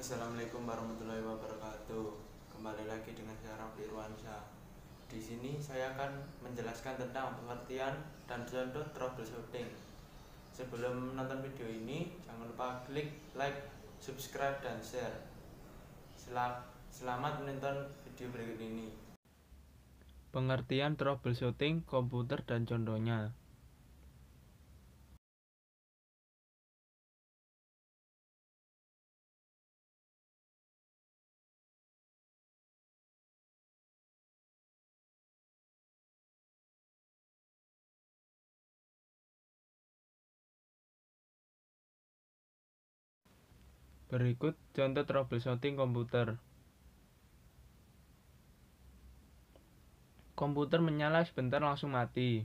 Assalamualaikum warahmatullahi wabarakatuh. Kembali lagi dengan saya Rafli Irwansyah. Di sini saya akan menjelaskan tentang pengertian dan contoh troubleshooting. Sebelum menonton video ini, jangan lupa klik like, subscribe, dan share. Selamat menonton video berikut ini. Pengertian troubleshooting komputer dan contohnya. Berikut contoh troubleshooting komputer. Komputer menyala sebentar langsung mati.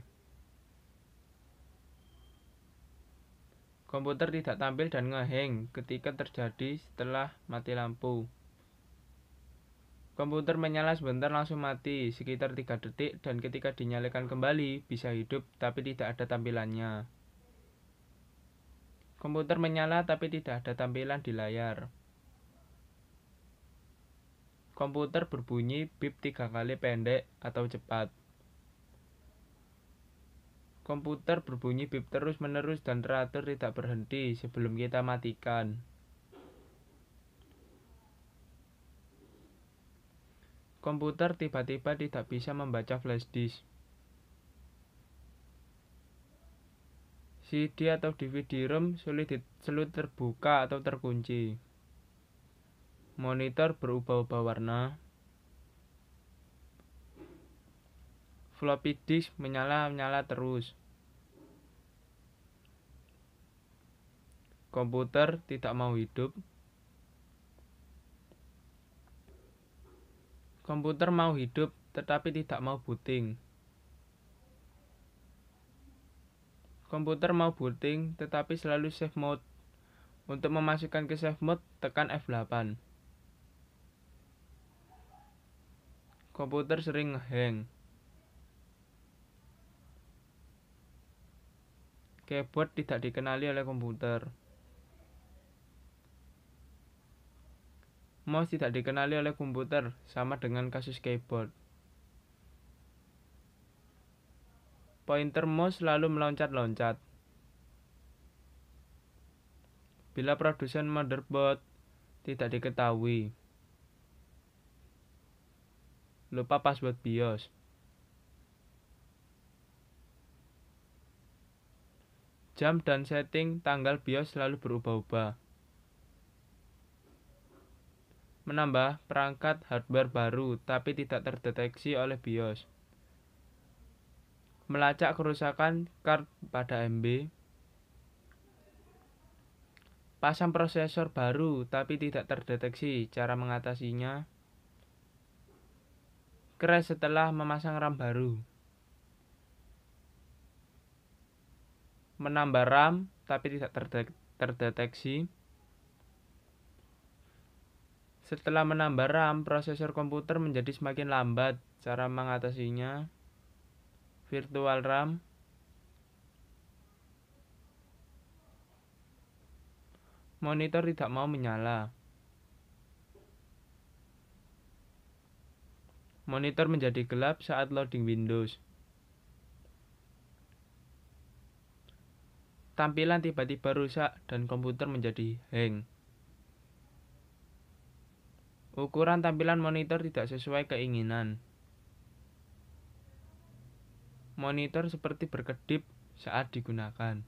Komputer tidak tampil dan ngeheng ketika terjadi setelah mati lampu. Komputer menyala sebentar langsung mati sekitar 3 detik dan ketika dinyalakan kembali bisa hidup tapi tidak ada tampilannya. Komputer menyala tapi tidak ada tampilan di layar. Komputer berbunyi bip tiga kali pendek atau cepat. Komputer berbunyi bip terus-menerus dan teratur tidak berhenti sebelum kita matikan. Komputer tiba-tiba tidak bisa membaca flash disk. CD atau DVD-ROM sulit, di, sulit terbuka atau terkunci. Monitor berubah-ubah warna. Floppy disk menyala-nyala terus. Komputer tidak mau hidup. Komputer mau hidup tetapi tidak mau booting. komputer mau booting tetapi selalu safe mode. Untuk memasukkan ke safe mode, tekan F8. Komputer sering hang. Keyboard tidak dikenali oleh komputer. Mouse tidak dikenali oleh komputer, sama dengan kasus keyboard. Pointer mouse selalu meloncat-loncat. Bila produsen motherboard tidak diketahui. Lupa password BIOS. Jam dan setting tanggal BIOS selalu berubah-ubah. Menambah perangkat hardware baru tapi tidak terdeteksi oleh BIOS melacak kerusakan card pada MB pasang prosesor baru tapi tidak terdeteksi cara mengatasinya crash setelah memasang RAM baru menambah RAM tapi tidak terdeteksi setelah menambah RAM, prosesor komputer menjadi semakin lambat. Cara mengatasinya virtual RAM monitor tidak mau menyala monitor menjadi gelap saat loading Windows tampilan tiba-tiba rusak dan komputer menjadi hang ukuran tampilan monitor tidak sesuai keinginan Monitor seperti berkedip saat digunakan